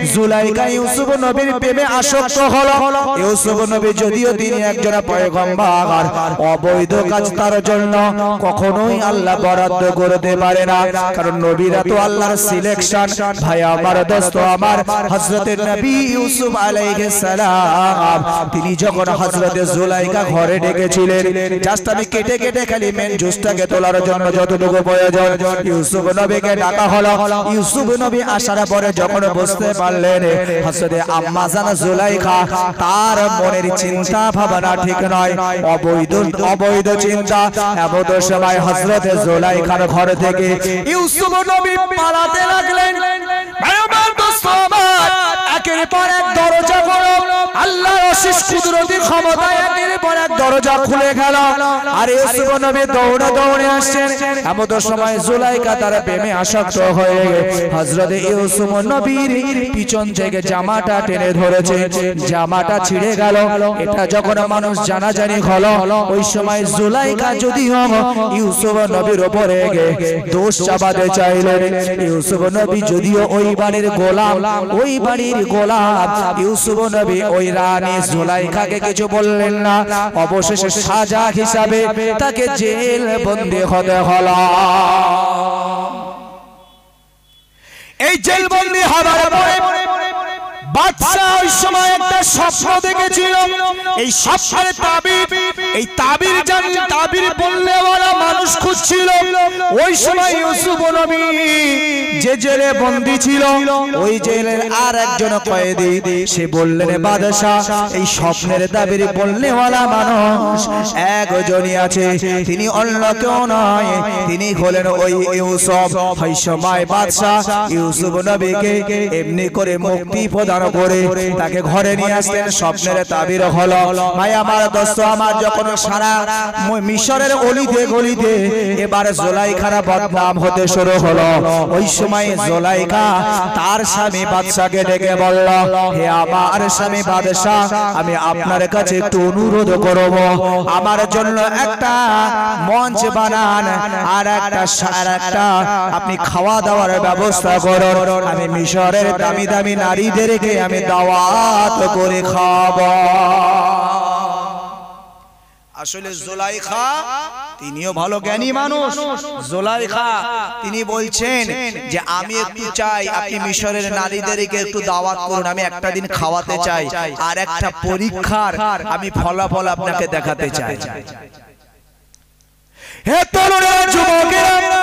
হ্যাঁ, জুলাইকা ইউসুফ নবীর প্রেমে আসক্ত ইউসুফ নবী যদিও তিনি একজন পয়গম্বর অবৈধ কাজ তার জন্য কখনোই আল্লাহ বরাদ্দ করতে পারে না কারণ নবীরা তো আল্লাহর সিলেকশন ভাই আমার দোস্ত আমার নবী ইউসুফ সালাম তিনি যখন জুলাইকা ঘরে ডেকেছিলেন জাস্ট আমি কেটে কেটে খালি মেন জুসটাকে তোলার জন্য যতটুকু প্রয়োজন ইউসুফ নবীকে ডাকা হলো ইউসুফ নবী আসার পরে যখন বসতে পারে বললেন হসরে আম্মা জানা জুলাইখা তার মনের চিন্তা ভাবনা ঠিক নয় অবৈধ অবৈধ চিন্তা এবদ সময় হজরত জুলাইখার ঘর থেকে ইউসুফ নবী পালাতে লাগলেন একের পর এক দরজা আল্লাহর অশেষ কুদরতি ক্ষমতায় একের পর এক দরজা খুলে গেল আর ইউসুফ নবী দৌড়ে দৌড়ে আসছেন সময় জুলাইকা তার প্রেমে আসক্ত হয়ে হযরত ইউসুফ নবীর পিছন থেকে জামাটা টেনে ধরেছে জামাটা গেল এটা যখন মানুষ ওই সময় জুলাইকা যদি ইউসুফ নবীর ওপরে দোষ চাপাতে চাইলেন ইউসুফ নবী যদিও ওই বাড়ির গোলাম ওই বাড়ির গোলাম ইউসুফ নবী ওই রানী জুলাইখাকে কিছু বললেন না অবশেষে সাজা হিসাবে তাকে জেল বন্দী হতে হল এই জেল বন্দী হওয়ার পরে বাদশাহ ওই সময় একটা স্বপ্ন দেখেছিল এই স্বপ্নের তাবিব এই তাবির জানি তাবির বললে ওরা মানুষ খুঁজছিল ওই সময় ইউসুফ নবী যে জেলে বন্দি ছিল ওই জেলের আর একজন কয়েদি সে বললেন বাদশাহ এই স্বপ্নের দাবির বললে ওরা মানুষ একজনই আছে তিনি অন্য কেউ নয় তিনি হলেন ওই ইউসুফ ওই সময় বাদশাহ ইউসুফ নবীকে এমনি করে মুক্তি প্রদান করে তাকে ঘরে নিয়ে আসলেন স্বপ্নের তাবির হলো ভাই আমার দোস্ত আমার যখন কোনো সারা মিশরের অলিতে গলিতে এবারে জোলাইখারা বদনাম হতে শুরু হলো ওই সময় জোলাইখা তার স্বামী বাদশাকে ডেকে বলল হে আমার স্বামী বাদশাহ আমি আপনার কাছে একটু অনুরোধ করব আমার জন্য একটা মঞ্চ বানান আর একটা আর একটা আপনি খাওয়া দাওয়ার ব্যবস্থা করুন আমি মিশরের দামি দামি নারীদেরকে আমি দাওয়াত করে খাওয়াবো আসলে জোলাইখা তিনিও ভালো জ্ঞানী মানুষ জোলাইখা তিনি বলছেন যে আমি একটু চাই আপনি মিশরের নারীদেরকে একটু দাওয়াত করুন আমি একটা দিন খাওয়াতে চাই আর একটা পরীক্ষার আমি ফলাফল আপনাকে দেখাতে চাই হে তরুণেরা যুবকেরা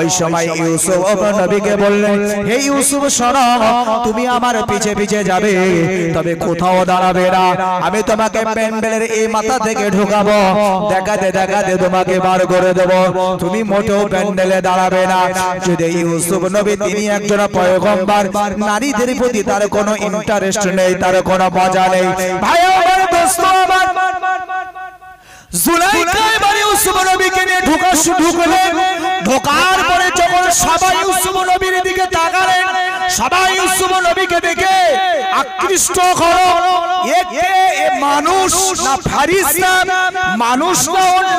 ওই সময় ইউসুফ নবীকে বললেন হে ইউসুফ শোনো তুমি আমার পিছে পিছে যাবে তবে কোথাও দাঁড়াবে না আমি তোমাকে প্যান্ডেলের এই মাথা থেকে ঢুকাবো দেখাতে দেখাতে তোমাকে বার করে দেব তুমি মোটেও প্যান্ডেলে দাঁড়াবে না যদি ইউসুফ নবী তিনি একজন পয়গম্বার নারীদের প্রতি তার কোনো ইন্টারেস্ট নেই তার কোনো মজা নেই ভাই আমার দোস্ত আমার ঢোকার পরে যখন সবাই ইউসুফ নবীর দিকে তাকালেন সবাই ইউসুফ নবীকে দেখে আকৃষ্ট হলো এ মানুষ না ফারিস্তা মানুষ না অন্য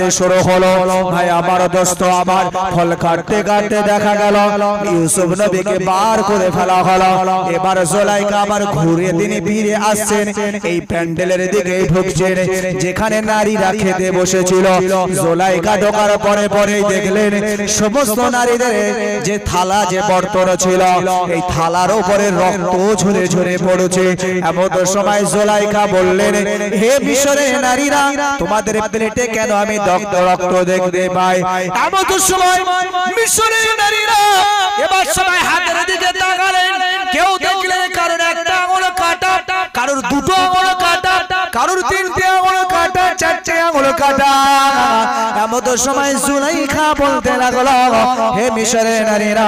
কাটতে শুরু হলো ভাই আবার দোস্ত আবার ফল কাটতে কাটতে দেখা গেল ইউসুফ নবীকে বার করে ফেলা হলো এবার জোলাইকা আবার ঘুরে তিনি ফিরে আসছেন এই প্যান্ডেলের দিকে ঢুকছেন যেখানে নারীরা খেতে বসেছিল জোলাইকা ঢোকার পরে পরে দেখলেন সমস্ত নারীদের যে থালা যে বর্তন ছিল এই থালার উপরে রক্ত ঝরে ঝরে পড়েছে এমন সময় জোলাইকা বললেন হে মিশরের নারীরা তোমাদের প্লেটে কেন আমি রক্ত রক্ত দেখতে পাই এমন সময় মিশরের নারীরা এবার সবাই হাতের দিকে তাকালেন কেউ দেখলেন কারণ একটা আঙুল কাটা কারোর দুটো আঙুল কাটা কারোর তিনটে আঙুল কাটা চারটে আঙুল কাটা এমত সময় সুলাইখা বলতে লাগলো হে মিশরে নারীরা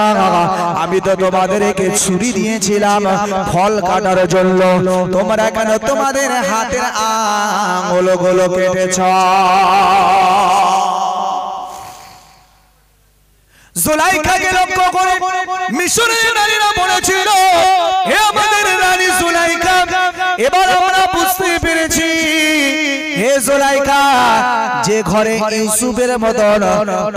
আমি তো তোমাদেরকে ছুরি দিয়েছিলাম ফল কাটার জন্য তোমরা কেন তোমাদের হাতের আঙুল গুলো কেটেছ জুলাইখাকে লক্ষ্য মিশরের নারীরা বলেছিল হে আমাদের রানী জুলাইখা এবার আমরা বুঝতে পেরেছি হে জোলাইকা যে ঘরে ইউসুফের মতন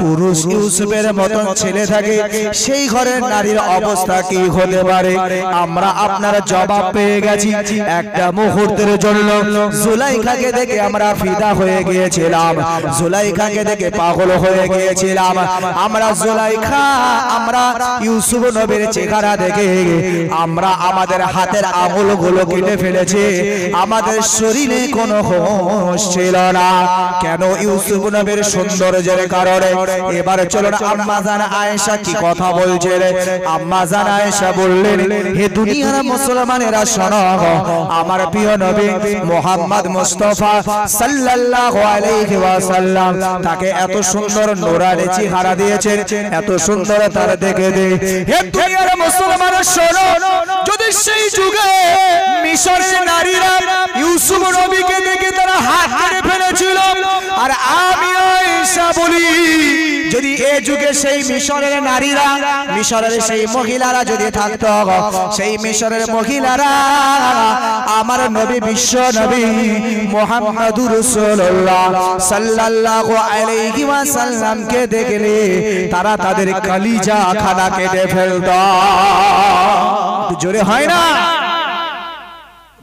পুরুষ ইউসুফের মতন ছেলে থাকে সেই ঘরের নারীর অবস্থা কি হতে পারে আমরা আপনার জবাব পেয়ে গেছি একটা মুহূর্তের জন্য জুলাইখাকে দেখে আমরা ফিদা হয়ে গিয়েছিলাম জুলাইখাকে দেখে পাগল হয়ে গিয়েছিলাম আমরা জুলাইখা আমরা ইউসুফ নবীর চেহারা দেখে আমরা আমাদের হাতের আঙুলগুলো কেটে ফেলেছি আমাদের শরীরে কোনো হোম মানুষ ছিল না কেন ইউসুফ নবীর সৌন্দর্যের কারণে আম্মা জান আয়েশা কি কথা আম্মা জান আয়েশা বললেন হে দুনিয়ার মুসলমানেরা শোনো আমার প্রিয় নবী মোহাম্মদ মুস্তাফা সাল্লাল্লাহু আলাইহি ওয়াসাল্লাম তাকে এত সুন্দর নোরালি চেহারা দিয়েছেন এত সুন্দর তার দেখে দে হে দুনিয়ার শোনো যদি সেই যুগে মিশরের নারীরা ইউসুফ নবীকে দেখে তারা হারে ফেলেছিল আর আমি বলি যদি এ যুগে সেই মিশরের নারীরা মিশরের সেই মহিলারা যদি থাকত সেই মিশরের মহিলারা আমার নবী বিশ্ব নবী মোহাম্মদুর সাল্লাল্লাহু আলাইহি ওয়াসাল্লামকে দেখলে তারা তাদের কালিজা খানা কেটে ফেলত জোরে হয় না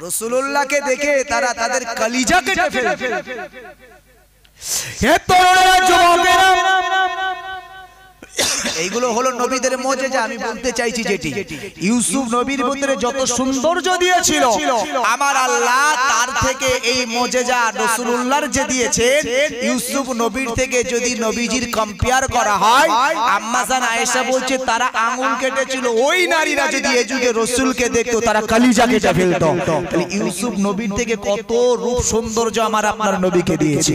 রসুল্লাহকে দেখে তারা তাদের কালিজা কেটে ফেলে এইগুলো হলো নবীদের মজে যা আমি বলতে চাইছি যেটি ইউসুফ নবীর ভিতরে যত সৌন্দর্য দিয়েছিল আমার আল্লাহ তার থেকে এই মজে যা রসুলুল্লাহর যে দিয়েছেন ইউসুফ নবীর থেকে যদি নবীজির কম্পেয়ার করা হয় আম্মাজান আয়েশা বলছে তারা আঙুল কেটেছিল ওই নারীরা যদি এ যুগে রসুলকে দেখতো তারা কালিজা কেটে ফেলতো তাহলে ইউসুফ নবীর থেকে কত রূপ সৌন্দর্য আমার আপনার নবীকে দিয়েছে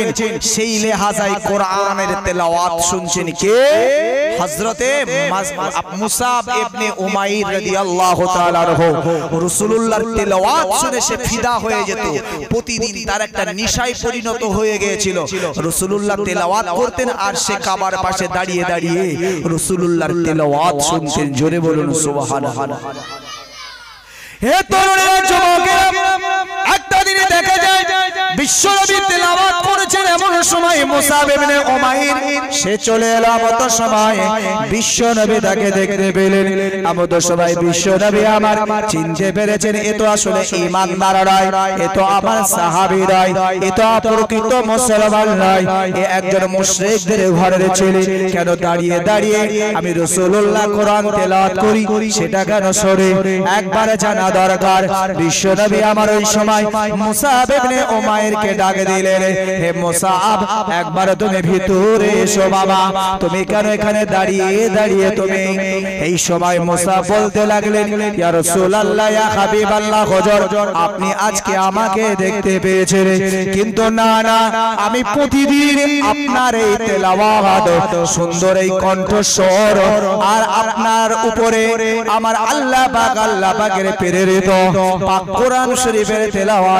করছেন সেই লেহাজাই কোরআনের তেলাওয়াত শুনছেন কে হযরতে মুসাব ইবনে উমাইর রাদিয়াল্লাহু তাআলা রহ রাসূলুল্লাহর তেলাওয়াত শুনে সে ফিদা হয়ে যেত প্রতিদিন তার একটা নেশায় পরিণত হয়ে গিয়েছিল রাসূলুল্লাহ তেলাওয়াত করতেন আর সে কাবার পাশে দাঁড়িয়ে দাঁড়িয়ে রাসূলুল্লাহর তেলাওয়াত শুনছেন জোরে বলুন সুবহানাল্লাহ হে তরুণেরা যুবকেরা ইত্যাদিতে দেখা যায় বিশ্বনবী তেলাওয়াত করেছেন এমন সময় মুসাব ইবনে উমাইর সে চলে এলো আমত সময় বিশ্বনবী তাকে দেখতে পেলেন আমত সবাই বিশ্বনবী আমার চিনতে পেরেছেন এ তো আসলে ঈমানদার নয় এ তো আমার সাহাবী নয় এ তো প্রকৃত মুসলমান নয় এ একজন মুশরিকদের ঘরের ছেলে কেন দাঁড়িয়ে দাঁড়িয়ে আমি রাসূলুল্লাহ কোরআন তেলাওয়াত করি সেটা কেন সরে একবার জানা দরকার বিশ্বনবী আমার ওই সময় মুসাব ইবনে উমাইরকে ডাক দিলেন হে মুসাব একবার তুমি ভিতরে এসো বাবা তুমি কেন এখানে দাঁড়িয়ে দাঁড়িয়ে তুমি এই সময় মুসাব বলতে লাগলেন ইয়া রাসূলুল্লাহ ইয়া হাবিবাল্লাহ হুজুর আপনি আজকে আমাকে দেখতে পেয়েছেন কিন্তু না না আমি প্রতিদিন আপনার এই তেলাওয়াত সুন্দর এই কণ্ঠস্বর আর আপনার উপরে আমার আল্লাহ পাক আল্লাহ পাকের প্রেরিত পাক কোরআন শরীফের তেলাওয়াত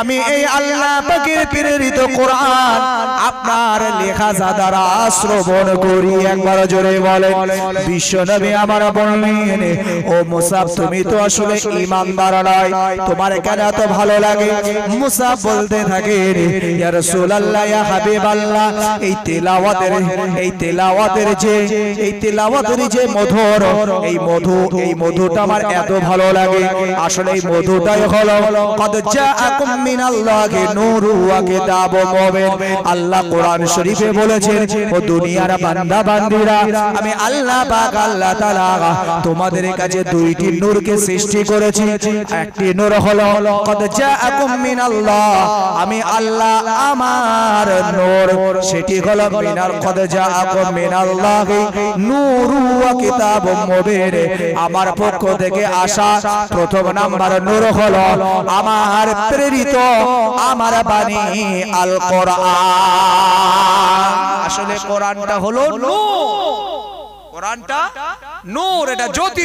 আমি এই আল্লাহ পাকের প্রেরিত কোরআন আপনার লেখা দ্বারা শ্রবণ করি একবার জোরে বলে বিশ্ব নবী আমার বললেন ও মুসাফ তুমি তো আসলে ইমানদার নয় তোমার কেন এত ভালো লাগে মুসাফ বলতে থাকে ইয়া রাসূলুল্লাহ ইয়া হাবিবাল্লাহ এই তেলাওয়াতের এই তেলাওয়াতের যে এই তেলাওয়াতের যে মধুর এই মধু এই মধুটা আমার এত ভালো লাগে আসলে এই মধুটাই হলো কদ জাআকুম মিনাল্লাহি মুবিন আল্লাহ কোরআন শরীফে বলেছেন ও দুনিয়ার বান্দা আমি আল্লাহ পাক আল্লাহ তাআলা তোমাদের কাছে দুইটি নূরকে সৃষ্টি করেছি একটি নূর হলো কদ জাআকুম আমি আল্লাহ আমার নূর সেটি হলো কদ জাআকুম ওয়া মুবিন আমার পক্ষ থেকে আসা প্রথম নাম্বার নূর হলো আমার প্রেরিত তো আমার বাণী আল কোরআন আসলে কোরআনটা হলো নূর কোরআনটা নূর এটা জ্যোতি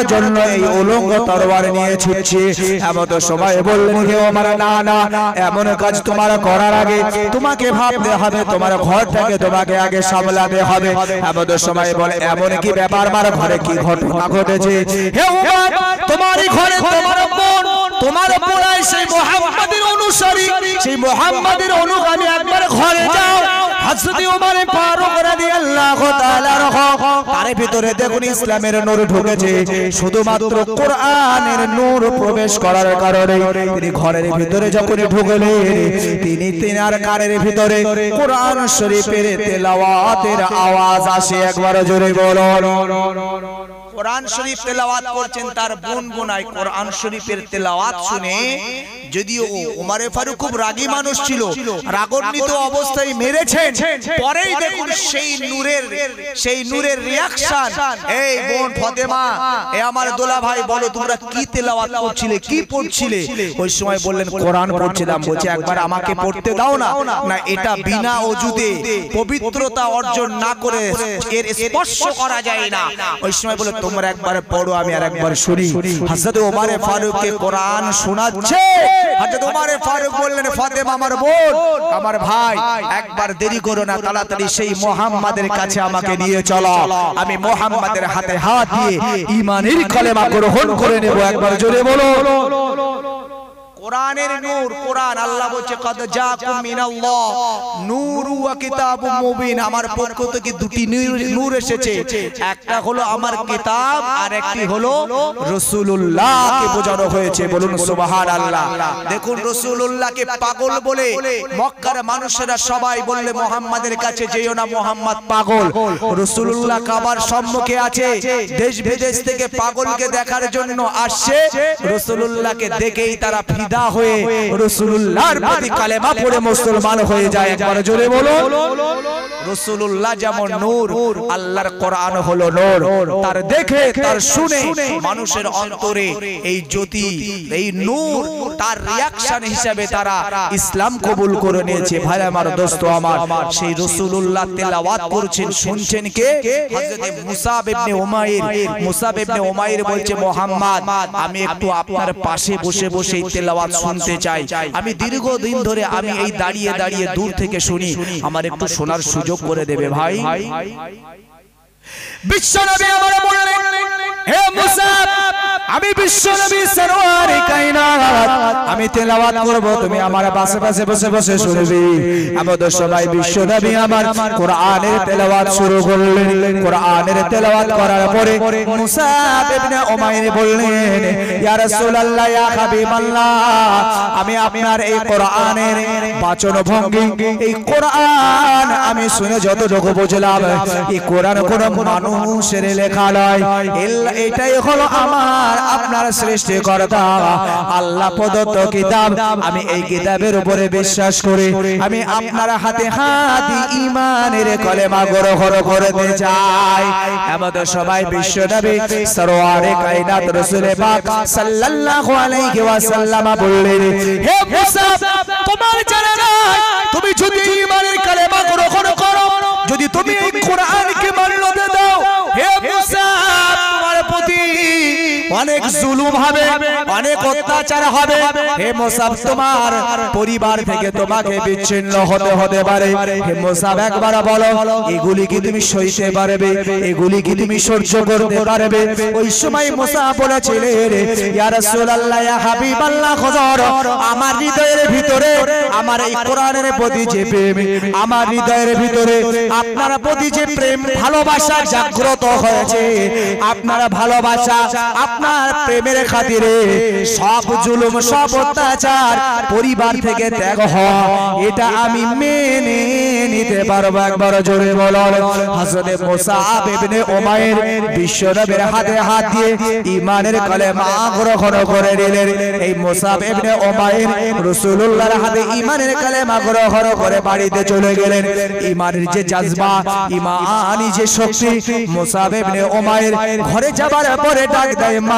মারার জন্য এই উলঙ্গ তরবার নিয়ে ছুটছি এমন সবাই বললেন কেউ আমার না না এমন কাজ তোমার করার আগে তোমাকে ভাবতে হবে তোমার ঘরটাকে তোমাকে আগে সামলাতে হবে এমন সময় বলে এমন কি ব্যাপার আমার ঘরে কি ঘটনা ঘটেছে হে তোমারই ঘরে তোমার বোন তোমার পোড়ায় সেই মোহাম্মদের অনুসারী সেই মোহাম্মদের অনুগামী একবার ঘরে যাও হাজরতি ওমর ফারুক রাদিয়াল্লাহু তাআলা তার ভিতরে দেখুন ইসলামের নূর ঢুকেছে শুধুমাত্র কোরআনের নূর প্রবেশ করার কারণে তিনি ঘরের ভিতরে যখন ঢুকলেন তিনি তিনার কারের ভিতরে কোরআন শরীফের তেলাওয়াতের আওয়াজ আসে একবার জোরে বলো কোরআন শরীফ তেলাওয়াত করছেন তার বোন বোনাই কোরআন শরীফের তেলাওয়াত শুনে যদিও উমারে ফারুক খুব রাগী মানুষ ছিল রাগান্বিত অবস্থায় মেরেছেন পরেই দেখুন সেই নূরের সেই নূরের রিয়াকশন এই বোন ফাতেমা এ আমার দোলা ভাই বলো তোমরা কি তেলাওয়াত করছিলে কি পড়ছিলে ওই সময় বললেন কোরআন পড়ছিলাম বলছে একবার আমাকে পড়তে দাও না না এটা বিনা অজুদে পবিত্রতা অর্জন না করে এর স্পর্শ করা যায় না ওই সময় বলে তো তোমরা একবার পড়ো আমি আর একবার শুনি হযরত ওমর ফারুককে কোরআন শোনাচ্ছে হযরত ওমর ফারুক বললেন فاطمه আমার বোন আমার ভাই একবার দেরি করো না তাড়াতাড়ি সেই মুহাম্মাদের কাছে আমাকে নিয়ে চলো আমি মুহাম্মাদের হাতে হাত দিয়ে ঈমানের কলেমা গ্রহণ করে নেব একবার জোরে বলো কোরআনের নূর কোরআন আল্লাহ বলছে কদ জাকুম মিনাল্লাহ নূর ওয়া কিতাবুম মুবিন আমার পক্ষ থেকে দুটি নূর এসেছে একটা হলো আমার কিতাব আর একটি হলো রাসূলুল্লাহকে বোঝানো হয়েছে বলুন সুবহানাল্লাহ দেখুন রাসূলুল্লাহকে পাগল বলে মক্কার মানুষেরা সবাই বললে মুহাম্মাদের কাছে যেও না মুহাম্মদ পাগল রাসূলুল্লাহ কাবার সম্মুখে আছে দেশ বিদেশ থেকে পাগলকে দেখার জন্য আসছে রাসূলুল্লাহকে দেখেই তারা ফিদা হয়ে রসুল্লাহর প্রতি কালেমা পড়ে মুসলমান হয়ে যায় একবার জোরে বলো রসুল্লাহ যেমন নূর আল্লাহর কোরআন হলো নূর তার দেখে তার শুনে মানুষের অন্তরে এই জ্যোতি এই নূর তার রিয়াকশন তারা ইসলাম কবুল করে নিয়েছে ভাই আমার দোস্ত আমার সেই রসুল্লাহ তেলাওয়াত করছেন শুনছেন কে মুসাব ইবনে উমাইর মুসাব ইবনে উমাইর বলছে মোহাম্মদ আমি একটু আপনার পাশে বসে বসে তেলাওয়াত তেলাওয়াত শুনতে চাই আমি দীর্ঘদিন ধরে আমি এই দাঁড়িয়ে দাঁড়িয়ে দূর থেকে শুনি আমার একটু শোনার সুযোগ করে দেবে ভাই বিশ্বনবী আমার বললেন হে মুসা আমি বিশ্বনবী আমি তেলাওয়াত করব তুমি আমার পাশে পাশে বসে বসে শুনবে আমাদের সবাই বিশ্বনবী আমার কোরআনের তেলাওয়াত শুরু করলেন কোরআনের তেলাওয়াত করার পরে মুসা ইবনে উমাইর বললেন ইয়া রাসূলুল্লাহ ইয়া হাবিবাল্লাহ আমি আপনার এই কোরআনের বাচন ভঙ্গি এই কোরআন আমি শুনে যতটুকু বুঝলাম এই কোরআন মানুষের লেখা নয় এটাই হলো আমার আপনার সৃষ্টিকর্তা আল্লাহ প্রদত্ত কিতাব আমি এই কিতাবের উপরে বিশ্বাস করি আমি আপনার হাতে হাত ইমানের কলেমা গ্রহণ করতে চাই আমাদের সবাই বিশ্ব নবী সরোয়ারে কায়নাত রসুলে পাক সাল্লাল্লাহু আলাইহি ওয়াসাল্লাম বললেন হে মুসা তোমার জানা তুমি যদি ইমানের কলেমা গ্রহণ করো যদি তুমি এই কোরআনকে মান্যতা অনেক জুলুম হবে অনেক অত্যাচার হবে হে মোসাব তোমার পরিবার থেকে তোমাকে বিচ্ছিন্ন হতে হতে পারে হে মোসাব একবার বলো এগুলি কি তুমি সইতে পারবে এগুলি কি তুমি সহ্য করতে পারবে ওই সময় মোসাব বলেছিলেন ইয়া রাসূলুল্লাহ ইয়া হাবিবাল্লাহ হযর আমার হৃদয়ের ভিতরে আমার এই কোরআনের প্রতি যে প্রেম আমার হৃদয়ের ভিতরে আপনার প্রতি যে প্রেম ভালোবাসা জাগ্রত হয়েছে আপনার ভালোবাসা আপনার আপনার প্রেমের খাতিরে সব জুলুম সব অত্যাচার পরিবার থেকে ত্যাগ হওয়া এটা আমি মেনে নিতে পারবো একবার জোরে বলো হাসনে মোসাব ইবনে ওমায়ের বিশ্বনবীর হাতে হাত দিয়ে ইমানের কলে মা ঘর গ্রহণ করে দিলেন এই মোসাব ইবনে ওমায়ের রাসূলুল্লাহর হাতে ইমানের কলে মা ঘর গ্রহণ করে বাড়িতে চলে গেলেন ইমানের যে জজবা ইমানি যে শক্তি মোসাব ইবনে ওমায়ের ঘরে যাবার পরে ডাক দেয় মা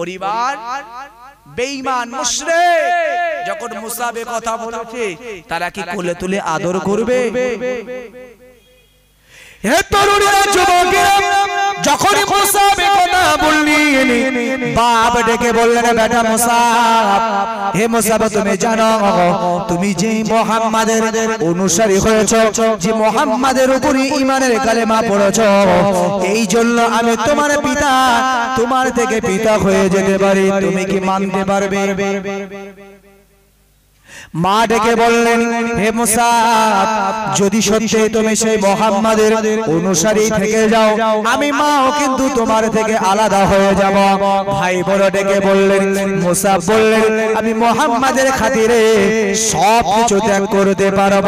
পরিবার বেঈমান মুশরিক যখন মুসাবে কথা বলেছে তারা কি কোলে তুলে আদর করবে হে তরুণীরা যুবকেরা যখন মুসা কথা বললেন বাপ ডেকে বললেন বেটা মুসা হে মুসা তুমি জানো তুমি যে মুহাম্মাদের অনুসারী হয়েছো যে মুহাম্মাদের উপরে ঈমানের কালেমা পড়েছো এই জন্য আমি তোমার পিতা তোমার থেকে পিতা হয়ে যেতে পারি তুমি কি মানতে পারবে মা ডেকে বললেন হে মুসাফ যদি সত্যি তুমি সেই মোহাম্মদের অনুসারী থেকে যাও আমি মাও কিন্তু তোমার থেকে আলাদা হয়ে যাব ভাই বড় ডেকে বললেন মুসাফ বললেন আমি মোহাম্মদের খাতিরে সব কিছু ত্যাগ করতে পারব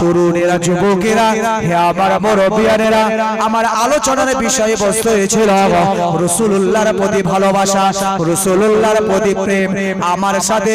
তরুণেরা যুবকেরা হে আমার মুরব্বিয়ানেরা আমার আলোচনার বস্তু হয়েছিল রসুলুল্লাহর প্রতি ভালোবাসা রসুলুল্লাহর প্রতি প্রেম আমার সাথে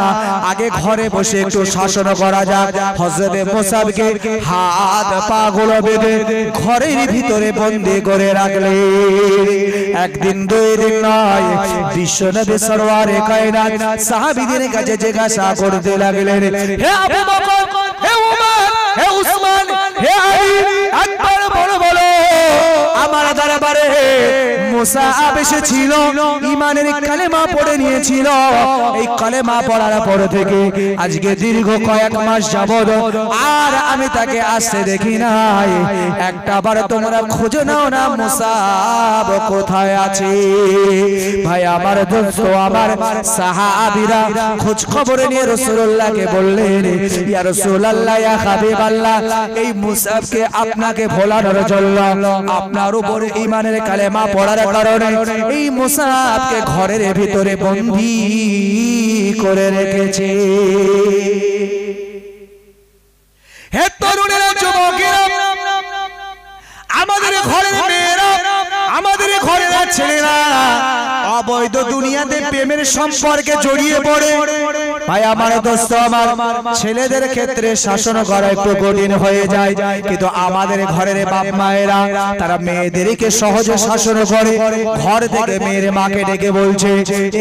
না আগে ঘরে বসে একটু শাসন করা যাক হজরতে মোসাবকে হাত পা গুলো বেঁধে ঘরের ভিতরে বন্দি করে রাখলে একদিন দুই দিন নয় বিশ্বনবী সরওয়ারে কায়নাত সাহাবীদের কাছে জিজ্ঞাসা করতে লাগলেন হে আবু বকর হে উমর হে উসমান হে আলী আকবার বড় বলো আমার দরবারে মুসা এসেছিল ইমানের কালেমা পড়ে নিয়েছিল এই কালেমা পড়ার পর থেকে আজকে দীর্ঘ কয়েক মাস যাবত আর আমি তাকে আসতে দেখি নাই একটা বার তোমরা খুঁজে নাও না মুসাব কোথায় আছে ভাই আমার দোস্ত আমার সাহাবীরা খোঁজ খবর নিয়ে রসুল্লাহকে বললেন ইয়া রসুল্লাহ ইয়া হাবিবাল্লাহ এই মুসাবকে আপনাকে ভোলানোর জন্য আপনার আপনার উপরে ইমানের কালেমা পড়ার কারণে এই মোসাফকে ঘরের ভিতরে বন্দি করে রেখেছে হে তরুণেরা যুবকেরা আমাদের ঘরের মেয়েরা আমাদের ঘরে ছেলেরা অবৈধ দুনিয়াতে প্রেমের সম্পর্কে জড়িয়ে পড়ে ভাই আমার দোস্ত আমার ছেলেদের ক্ষেত্রে শাসন করা একটু কঠিন হয়ে যায় কিন্তু আমাদের ঘরের বাপ মায়েরা তারা মেয়েদেরকে সহজে শাসন করে ঘর থেকে মেয়ের মাকে ডেকে বলছে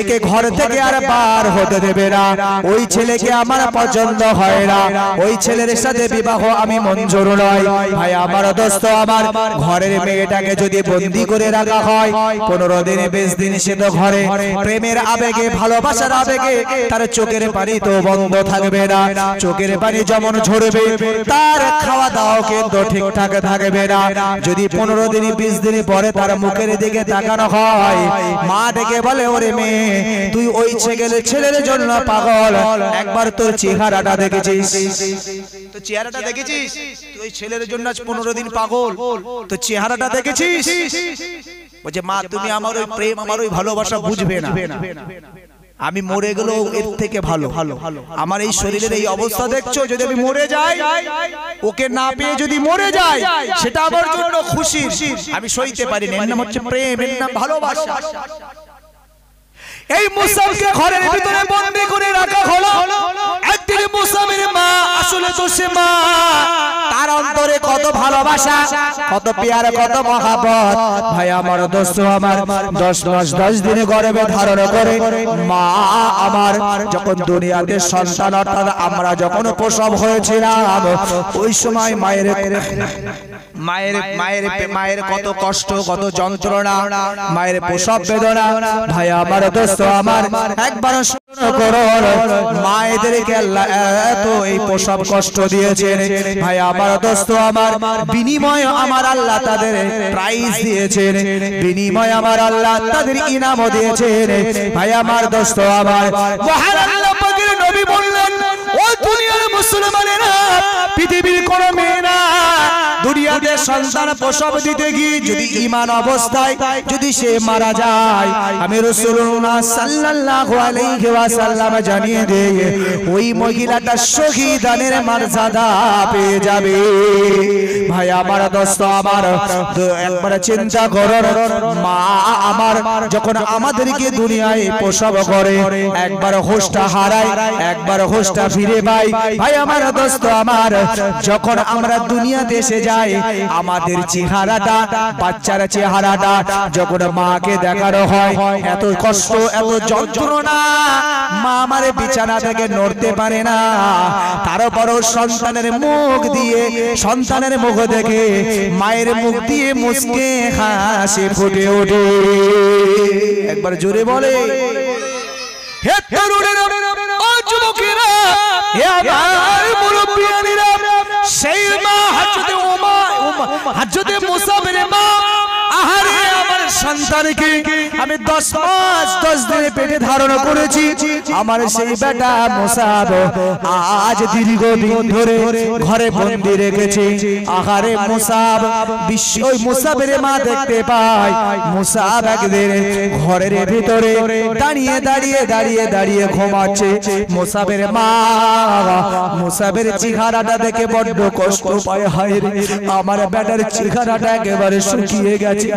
একে ঘর থেকে আর বার হতে দেবে না ওই ছেলেকে আমার পছন্দ হয় না ওই ছেলের সাথে বিবাহ আমি মঞ্জুর নয় ভাই আমার দোস্ত আমার ঘরের মেয়েটাকে যদি বন্দি করে ধরে রাখা হয় পনেরো দিনে বেশ দিন সে তো ঘরে প্রেমের আবেগে ভালোবাসার আবেগে তার চোখের পানি তো বন্ধ থাকবে না চোখের পানি যেমন ঝরবে তার খাওয়া দাওয়া কিন্তু ঠিকঠাক থাকবে না যদি পনেরো দিন বিশ দিন পরে তার মুখের দিকে তাকানো হয় মা ডেকে বলে ওরে মেয়ে তুই ওই ছেলে ছেলের জন্য পাগল একবার তোর চেহারাটা দেখেছিস চেহারাটা দেখেছিস তুই ছেলের জন্য পনেরো দিন পাগল তো চেহারাটা দেখেছিস বলছে মা তুমি আমার ওই প্রেম আমার ওই ভালোবাসা বুঝবে না আমি মরে গেলেও এর থেকে ভালো ভালো আমার এই শরীরের এই অবস্থা দেখছো যদি আমি মরে যাই ওকে না পেয়ে যদি মরে যাই সেটা আমার জন্য খুশি আমি সইতে পারি না এর নাম হচ্ছে প্রেম এর নাম ভালোবাসা এই মুসাফকে ঘরের ভিতরে বন্দি করে রাখা হলো একদিন মুসাফের মা আসলে তো সে মা তার অন্তরে কত ভালোবাসা কত কত মহাবত ভাই আমার দোস্ত আমার দশ দশ দিনে ধারণ করে মা আমার যখন দুনিয়াতে সন্তান অর্থাৎ আমরা যখন প্রসব হয়েছিলাম ওই সময় মায়ের মায়ের মায়ের মায়ের কত কষ্ট কত যন্ত্রণা মায়ের প্রসব বেদনা ভাই আমার দোস্ত আমার একবার মায়েদেরকে এত এই প্রসব কষ্ট দিয়েছেন ভাই আমার দোস্ত আমার বিনিময় আমার আল্লাহ তাদের প্রাইজ দিয়েছেন বিনিময় আমার আল্লাহ তাদের ইনামও দিয়েছেন ভাই আমার দোস্ত আমার নবী বললেন ও দুনিয়ার মুসলমানেরা পৃথিবীর কোন মেয়ে দুনিয়া দুনিয়াতে সন্তান প্রসব দিতে গিয়ে যদি ইমান অবস্থায় যদি সে মারা যায় আমি রসুলনা সাল্লাল্লাহু আলাইহি ওয়াসাল্লাম জানিয়ে দিয়ে ওই মহিলাটা শহীদানের মর্যাদা পেয়ে যাবে ভাই আমার দোস্ত আমার একবার চিন্তা করো মা আমার যখন আমাদেরকে দুনিয়ায় প্রসব করে একবার হোস্টা হারায় একবার হোস্টা ফিরে পাই ভাই আমার দোস্ত আমার যখন আমরা দুনিয়াতে এসে যাই আমাদের চেহারাটা বাচ্চার চেহারাটা যখন মাকে দেখানো হয় এত কষ্ট এত যন্ত্রণা মা আমার বিছানা থেকে নড়তে পারে না তারপরও সন্তানের মুখ দিয়ে সন্তানের মুখ দেখে মায়ের মুখ দিয়ে মুসকে হাসি ফুটে ওঠে একবার জোরে বলে হে তরুণেরা সন্তানকে আমি দশ মাস দশ দিনে পেটে ধারণ করেছি আমার সেই বেটা মোসাব আজ দীর্ঘদিন ধরে ঘরে বন্দি রেখেছে আহারে মোসাব বিশ্ব ওই মোসাবের মা দেখতে পায় মোসাব একদিন ঘরের ভিতরে দাঁড়িয়ে দাঁড়িয়ে দাঁড়িয়ে দাঁড়িয়ে ঘুমাচ্ছে মোসাবের মা মোসাবের চিহারাটা দেখে বড্ড কষ্ট পায় হায় রে আমার বেটার চিহারাটা একেবারে শুকিয়ে গেছে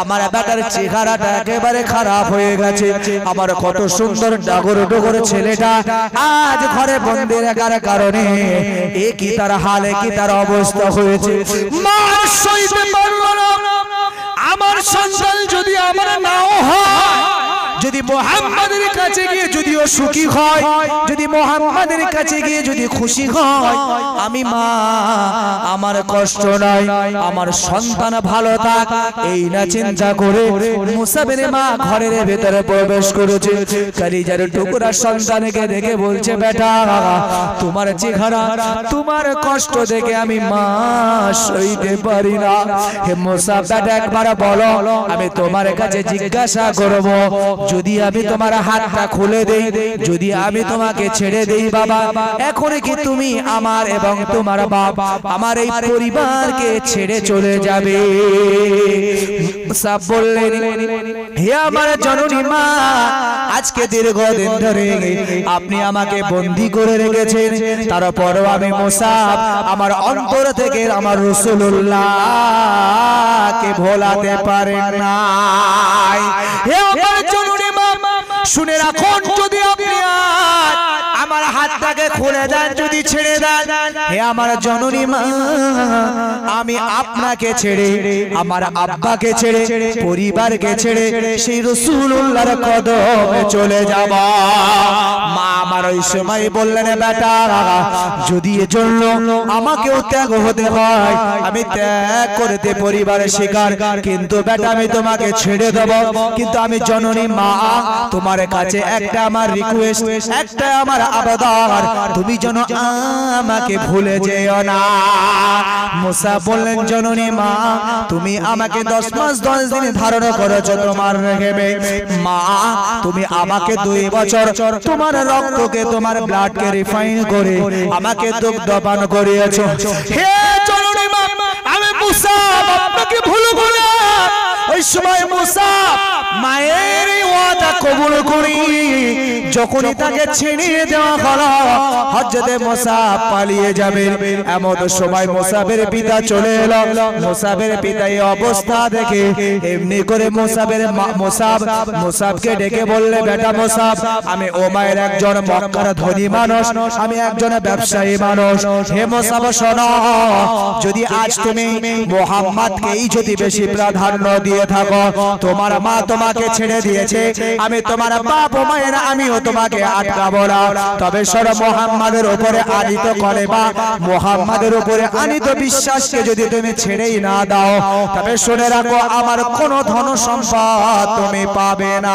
আমার বেটার চেহারাটা একেবারে খারাপ হয়ে গেছে আমার কত সুন্দর ডাগর ডগর ছেলেটা আজ ঘরে বন্দি রাখার কারণে এ কি তার হালে কি তার অবস্থা হয়েছে আমার সন্তান যদি আমার নাও হয় যদি মোহাম্মদের কাছে গিয়ে যদিও সুখী হয় যদি মোহাম্মদের কাছে গিয়ে যদি খুশি হয় আমি মা আমার কষ্ট নাই আমার সন্তান ভালো থাক এই না চিন্তা করে মুসাবের মা ঘরের ভেতরে প্রবেশ করেছে কালিজার টুকরা সন্তানকে দেখে বলছে বেটা তোমার চেহারা তোমার কষ্ট দেখে আমি মা সইতে পারি না হে মুসা একবার বলো আমি তোমার কাছে জিজ্ঞাসা করব যদি আমি তোমার হাতটা খুলে দেই যদি আমি তোমাকে ছেড়ে দেই বাবা এখন কি তুমি আমার এবং তোমার বাপ আমার এই পরিবারকে ছেড়ে চলে যাবে সব বললেন হে আমার জননী মা আজকে দীর্ঘদিন ধরে আপনি আমাকে বন্দি করে রেখেছেন তারপরও আমি মোসাফ আমার অন্তর থেকে আমার রসুল্লাহকে ভোলাতে পারে না হে আমার শুনে রাখুন খুলে দেন যদি ছেড়ে দেন হে আমার জননী মা আমি আপনাকে ছেড়ে আমার আব্বাকে ছেড়ে পরিবারকে ছেড়ে সেই রসুল্লাহর কদমে চলে যাব মা আমার ওই সময় বললেন বেটা যদি এজন্য আমাকেও ত্যাগ হতে হয় আমি ত্যাগ করতে পরিবারের শিকার কিন্তু বেটা আমি তোমাকে ছেড়ে দেব কিন্তু আমি জননী মা তোমার কাছে একটা আমার রিকোয়েস্ট একটা আমার আবেদন তুমি যেন আমাকে ভুলে যেও না মুসা বললেন জননী মা তুমি আমাকে দশ মাস দশ দিন ধারণ করেছো তোমার রেখেবে মা তুমি আমাকে দুই বছর তোমার রক্তকে তোমার ব্লাডকে রিফাইন করে আমাকে দুগ্ধ পান করিয়েছ হে জননী মা আমি মুসা আপনাকে ভুলে করে ওই সময় মুসা মায়ের ওয়াদা কবুল করি যখনই তাকে ছিনিয়ে দেওয়া হলো হজরতে মুসা পালিয়ে যাবেন এমন সময় মুসাবের পিতা চলে এলো মুসাবের পিতা এই অবস্থা দেখে এমনি করে মুসাবের মুসাব মুসাবকে ডেকে বললে বেটা মুসাব আমি ও মায়ের একজন মক্কার ধনী মানুষ আমি একজন ব্যবসায়ী মানুষ হে মুসাব শোনো যদি আজ তুমি মোহাম্মদকেই যদি বেশি প্রাধান্য দিয়ে দাঁড়িয়ে থাকো তোমার মা তোমাকে ছেড়ে দিয়েছে আমি তোমার বাপ মায়ের আমিও তোমাকে আটকাবো না তবে সর মোহাম্মদের উপরে আনিত করে বা মোহাম্মদের উপরে আনিত বিশ্বাসকে যদি তুমি ছেড়েই না দাও তবে শুনে রাখো আমার কোন ধন সম্পদ তুমি পাবে না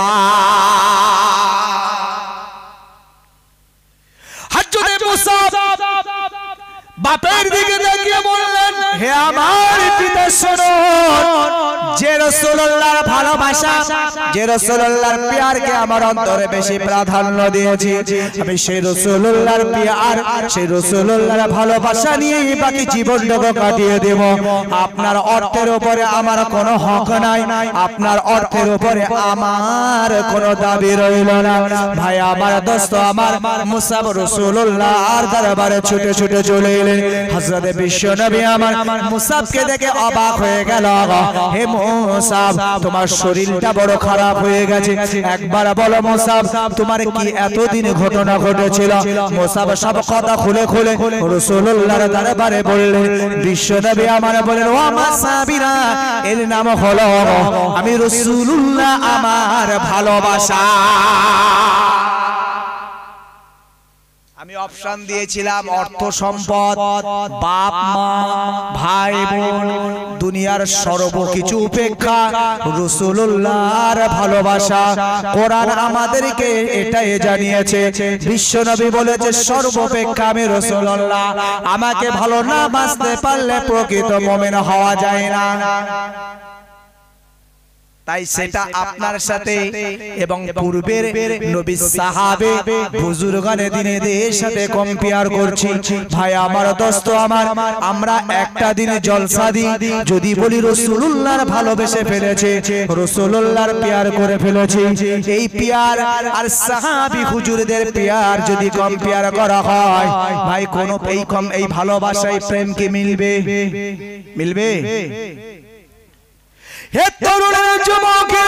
হাজুদে মুসা বাপের দিকে দেখিয়ে বললেন হে আমার পিতা শোনো যে ভালোবাসা যে আমার অন্তরে বেশি প্রাধান্য দিয়েছি আমি সেই সেই ভালোবাসা বাকি কাটিয়ে দেব আপনার অর্থের উপরে আমার কোনো হক নাই আপনার অর্থের উপরে আমার কোনো দাবি রইল না ভাই আমার দোস্ত আমার মুসাব রসুল্লাহর দরবারে ছুটে ছুটে চলে এলেন গেলেন হজরত বিশ্ব নবী আমার মুসাফকে দেখে অবাক হয়ে গেল হে মুসাফ তোমার শরীরটা বড় খারাপ হয়ে গেছে একবার বলো মুসাফ তোমার কি এতদিন ঘটনা ঘটেছিল মুসাফ সব কথা খুলে খুলে রসুল্লাহর দরবারে বললেন বিশ্ব নবী আমার বললেন ও আমার সাবিরা এর নাম হলো আমি রসুল্লাহ আমার ভালোবাসা আমি অপশন দিয়েছিলাম অর্থ সম্পদ বাপ মা ভাই বোন দুনিয়ার সর্বকিছু উপেক্ষা রসুল্লাহর ভালোবাসা কোরআন আমাদেরকে এটাই জানিয়েছে বিশ্বনবী বলেছে সর্বপেক্ষা আমি রসুল্লাহ আমাকে ভালো না বাঁচতে পারলে প্রকৃত মমেন হওয়া যায় না তাই সেটা আপনার সাথে এবং পূর্বের নবী সাহাবে বুজুরগানে দিনে দেহের সাথে কম্পেয়ার করছি ভাই আমার দোস্ত আমার আমরা একটা দিনে জলসা দিই যদি বলি রসুলুল্লাহর ভালোবেসে ফেলেছে রসুলুল্লাহর পেয়ার করে ফেলেছে এই পেয়ার আর সাহাবি হুজুরদের পেয়ার যদি কম্পেয়ার করা হয় ভাই কোন এই কম এই ভালোবাসায় প্রেম কি মিলবে মিলবে হে তরুণ যুবকের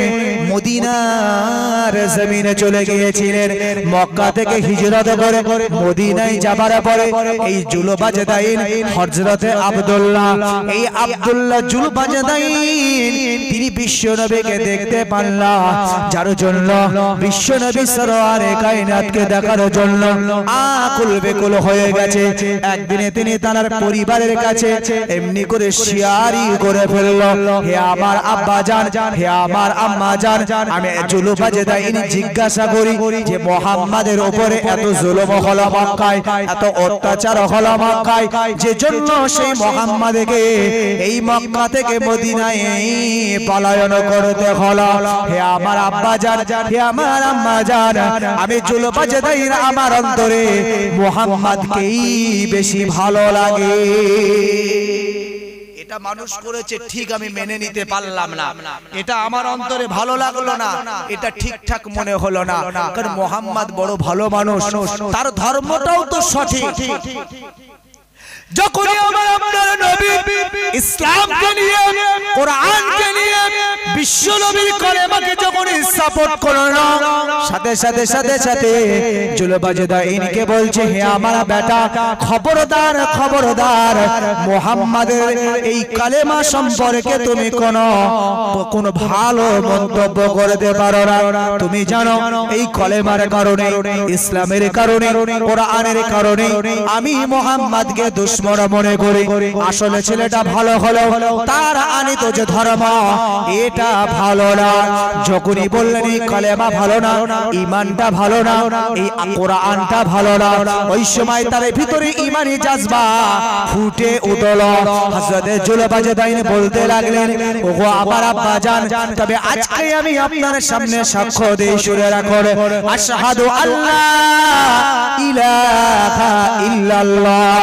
মদিনার জমিনে চলে গিয়েছিলেন মক্কা থেকে হিজরত করে মদিনায় যাবার পরে এই জুলবাজে দাইন হযরতে আব্দুল্লাহ এই আব্দুল্লাহ জুলবাজে দাইন তিনি বিশ্ব নবীকে দেখতে পারলা যার জন্য বিশ্ব নবী সরোয়ারে কায়নাতকে দেখার জন্য আকুল বেকুল হয়ে গেছে একদিনে তিনি তার পরিবারের কাছে এমনি করে শিয়ারি করে ফেলল হে আমার আব্বা জান হে আমার আম্মা যান আমি জুলুফাজে দাইনি জিজ্ঞাসা করি যে মোহাম্মদের উপরে এত জুলুম হলো মক্কায় এত অত্যাচার হলো মক্কায় যে জন্য সেই মোহাম্মদকে এই মক্কা থেকে মদিনায় পলায়ন করতে হলো হে আমার আব্বা যান হে আমার আম্মা যান আমি জুলুফাজে দাইন আমার অন্তরে মোহাম্মদকেই বেশি ভালো লাগে এটা মানুষ করেছে ঠিক আমি মেনে নিতে পারলাম না এটা আমার অন্তরে ভালো লাগলো না এটা ঠিকঠাক মনে হলো না কারণ মোহাম্মদ বড় ভালো মানুষ তার ধর্মটাও তো সঠিক যখনই আমার নবী নিয়ে নিয়ে বিশ্ব নবীর যখন সাপোর্ট সাথে সাথে সাথে সাথে বলছে হে আমার বেটা খবরদার খবরদার মুহাম্মাদের এই কালেমা সম্পর্কে তুমি কোন কোন ভালো মন্তব্য করতে পারো না তুমি জানো এই কলেমার কারণে ইসলামের কারণে কোরআনের কারণে আমি মোহাম্মদকে দুশ্মন দুশ্মরা মনে করে আসলে ছেলেটা ভালো হলো তার আনিত যে ধর্ম এটা ভালো না যখনই বললেন কালেমা ভালো না ইমানটা ভালো না এই কোরআনটা ভালো না ওই সময় তার ভিতরে ইমানি জাজবা ফুটে উঠল হযরতে জুলবাজে দাইন বলতে লাগলেন ওগো আবার আব্বা জান তবে আজকে আমি আপনার সামনে সাক্ষ্য দেই সুরে রাখো আশহাদু আল্লাহ ইলাহা ইল্লাল্লাহ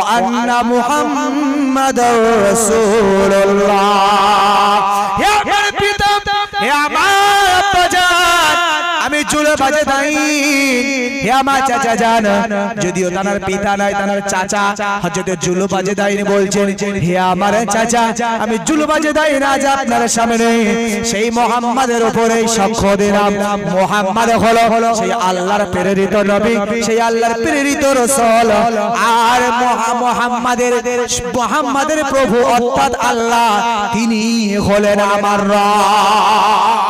وأن محمد رسول الله হে আমার চাচা জান যদিও তার পিতা নাই তার চাচা হযরত জুলুবাজে দাইন বলছেন হে আমার চাচা আমি জুলুবাজে দাইন আজ আপনার সামনে সেই মোহাম্মদের উপরে সাক্ষ্য দিলাম মোহাম্মদ হলো সেই আল্লাহর প্রেরিত নবী সেই আল্লাহর প্রেরিত রাসূল আর মোহাম্মদের মোহাম্মদের প্রভু অর্থাৎ আল্লাহ তিনি হলেন আমার রব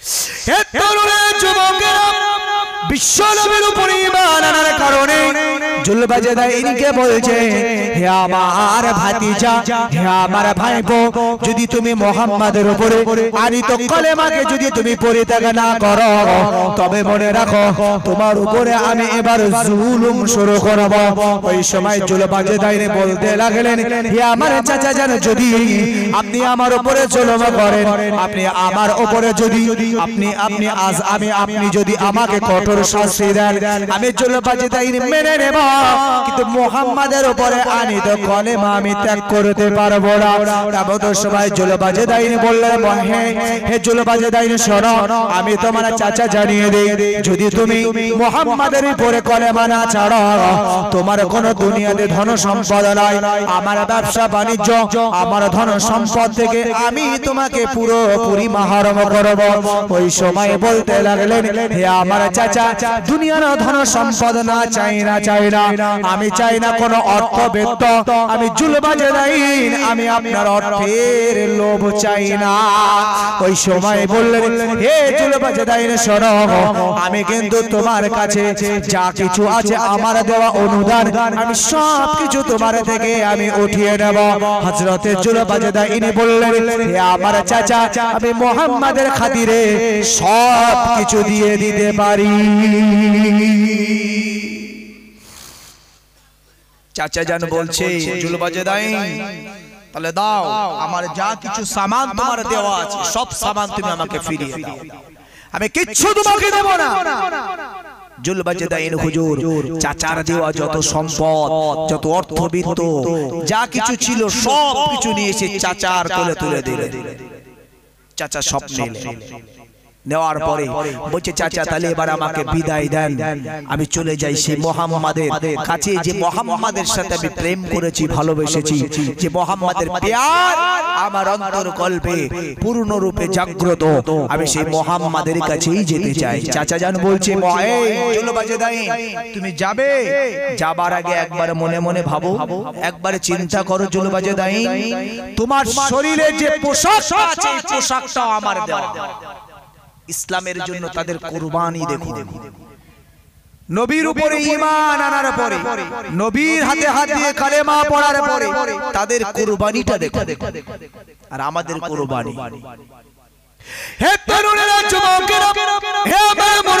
যদি তুমি মোহাম্মদের উপরে আনি কলেমাকে যদি তুমি পরিত্যাগ না করো তবে মনে রাখো তোমার উপরে আমি এবার জুলুম শুরু করব ওই সময় জুলবাজেদাইনে বলতে লাগলেন আমার চাচা জান যদি আপনি আমার উপরে জুলুম করেন আপনি আমার উপরে যদি আপনি আপনি আজ আমি আপনি যদি আমাকে কঠোর শাস্তি দেন আমি জলবাজি তাই মেনে নেব কিন্তু মোহাম্মদের উপরে আনি তো কলেমা আমি ত্যাগ করতে পারবো না তাবত সবাই জলবাজে দাইনি বললেন হে হে জলবাজে দাইনি শোনো আমি তোমার চাচা জানিয়ে দেই যদি তুমি মোহাম্মদের উপরে কলেমা না ছাড়ো তোমার কোনো দুনিয়াতে ধন সম্পদ নয় আমার ব্যবসা বাণিজ্য আমার ধন সম্পদ থেকে আমি তোমাকে পুরো পুরোপুরি মাহরম করব ওই সময় বলতে লাগলেন হে আমার চাচা দুনিয়ার ধন সম্পদ না চাই না চাই না আমি চাই না কোন অর্থ বেত্ত আমি জুলবাজে নাই আমি আপনার অর্থের লোভ চাই না ওই সময় বললেন হে জুলবাজে দাইন শোনো আমি কিন্তু তোমার কাছে যা কিছু আছে আমার দেওয়া অনুদান আমি সব কিছু তোমার থেকে আমি উঠিয়ে নেব হজরতে জুলবাজে দাইনি বললেন হে আমার চাচা আমি মোহাম্মদের খাতিরে সব কিছু দিয়ে দিতে পারি চাচা যান বলছে জুলবাজে দাই তাহলে দাও আমার যা কিছু সামান তোমার দেওয়া আছে সব সামান তুমি আমাকে ফিরিয়ে দাও আমি কিচ্ছু তোমাকে দেব না চাচার কোলে তুলে দিলেন চাচা স্বপ্ন নেওয়ার পরে বলছে চাচা তাহলে এবার আমাকে বিদায় দেন আমি চলে যাই সেই মহাম্মাদের কাছে যে মহাম্মাদের সাথে আমি প্রেম করেছি ভালোবেসেছি যে মহাম্মাদের পেয়ার আমার অন্তর কল্পে পূর্ণরূপে জাগ্রত আমি সেই মহাম্মাদের কাছেই যেতে চাই চাচা যান বলছে তুমি যাবে যাবার আগে একবার মনে মনে ভাবো একবার চিন্তা করো জলবাজে দাই তোমার শরীরে যে পোশাক আছে পোশাকটাও আমার দেওয়া ইসলামের জন্য তাদের কোরবানি দেখুন নবীর উপরে ইমান আনার পরে নবীর হাতে হাত দিয়ে কালেমা পড়ার পরে তাদের কোরবানিটা দেখো আর আমাদের কোরবানি হে তরুণেরা যুবকেরা হে আমার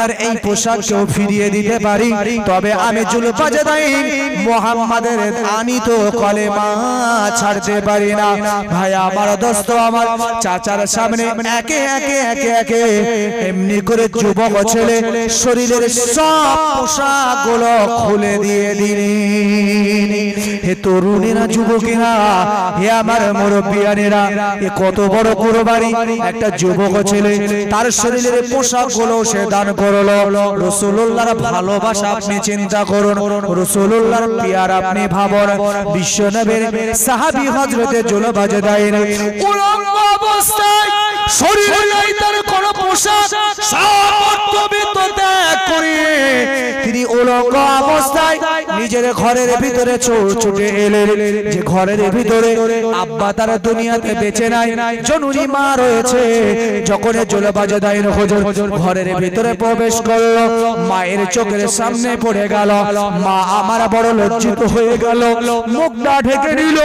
আপনার এই পোশাক কেউ ফিরিয়ে দিতে পারি তবে আমি দাই মোহাম্মদের আমি তো কলেমা ছাড়তে পারি না ভাই আমার দোস্ত আমার চাচার সামনে একে একে একে একে এমনি করে যুবক ছেলে শরীরের সব পোশাকগুলো খুলে দিয়ে দিন হে তরুণীরা যুবকেরা হে আমার মুরব্বিয়ানেরা এ কত বড় কোরবানি একটা যুবক ছেলে তার শরীরের পোশাকগুলো সে দান করে হলো রসুল্লাহর ভালোবাসা আপনি চিন্তা করুন রসুল্লাহর পিয়ার আপনি ভাবন বিশ্বনবের সাহাবি হজরতে জোলবাজে দেয় উলঙ্গ অবস্থায় শরীরে তার কোন পোশাক সাপত্য বিত ত্যাগ করে উলঙ্গ অবস্থায় নিজের ঘরের ভিতরে ছুটে এলেন যে ঘরের ভিতরে আব্বা তারা দুনিয়াতে বেঁচে নাই জনুরি মা রয়েছে যখন দায়ের হজর ঘরের ভিতরে প্রবেশ করলো মায়ের চোখের সামনে পড়ে গেল মা আমার বড় লজ্জিত হয়ে গেল মুখটা ঢেকে নিল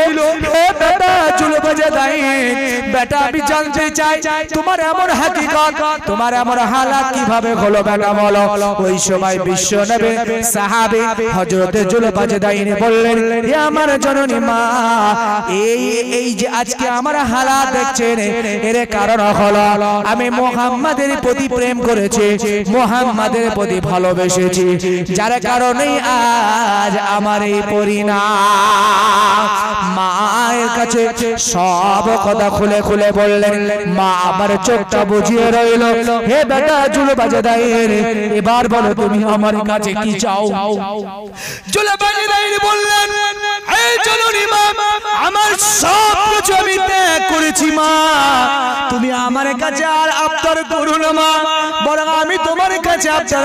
বেটা আমি জানতে চাই তোমার এমন তোমার এমন কিভাবে হলো বেটা বলো ওই সময় বিশ্ব নেবে সাহাবে হযরতে জুলবাজদাইনি বললেন হে আমার জননী মা এই এই যে আজকে আমার হালাত দেখছেন এর কারণ হলো আমি মুহাম্মাদের প্রতি প্রেম করেছি মুহাম্মাদের প্রতি ভালোবেসেছি যার কারণে আজ আমার এই পরিণাম মায়ের কাছে সব কথা খুলে খুলে বললেন মা আমার চোখটা বুঝিয়ে রইল হে বেটা জুলবাজদাইনি এবার বলো তুমি আমার কাছে কি চাও বললেন এই চলুন ইমাম আমার সব কিছু আমি ত্যাগ করেছি মা তুমি আমার কাছে আর আবদার করো না মা বরং আমি তোমার কাছে আবদার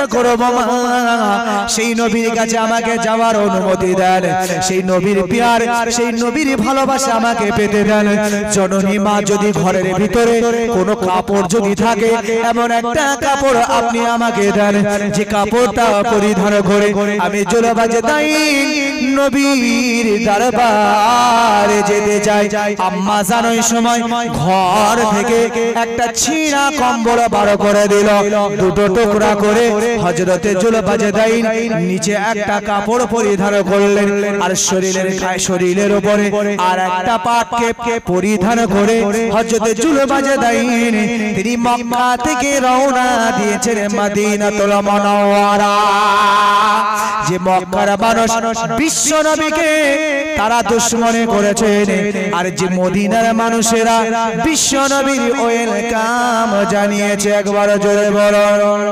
সেই নবীর কাছে আমাকে যাওয়ার অনুমতি দেন সেই নবীর পিয়ার সেই নবীর ভালোবাসা আমাকে পেতে দেন জননী মা যদি ঘরের ভিতরে কোনো কাপড় যদি থাকে এমন একটা কাপড় আপনি আমাকে দেন যে কাপড়টা পরিধান ধর ঘরে আমি বাজে তাই নবীর দরবারে যেতে চাই আম্মা জান ওই সময় ঘর থেকে একটা ছিঁড়া কম্বল বড় করে দিল দুটো টুকরা করে হজরতে বাজে তাই নিচে একটা কাপড় পরিধান করলেন আর শরীরের শরীরের উপরে আর একটা পাটকে পরিধান করে হজরতে বাজে দাইন তিনি মক্কা থেকে রওনা দিয়েছেন মদিনাতুল মুনাওয়ারা যে মক্কার মানুষ বিশ্ব নবীকে তারা দুশ্মনে করেছেন আর যে মদিনার মানুষেরা বিশ্ব নবীর ওয়েলকাম জানিয়েছে একবার জোরে বড়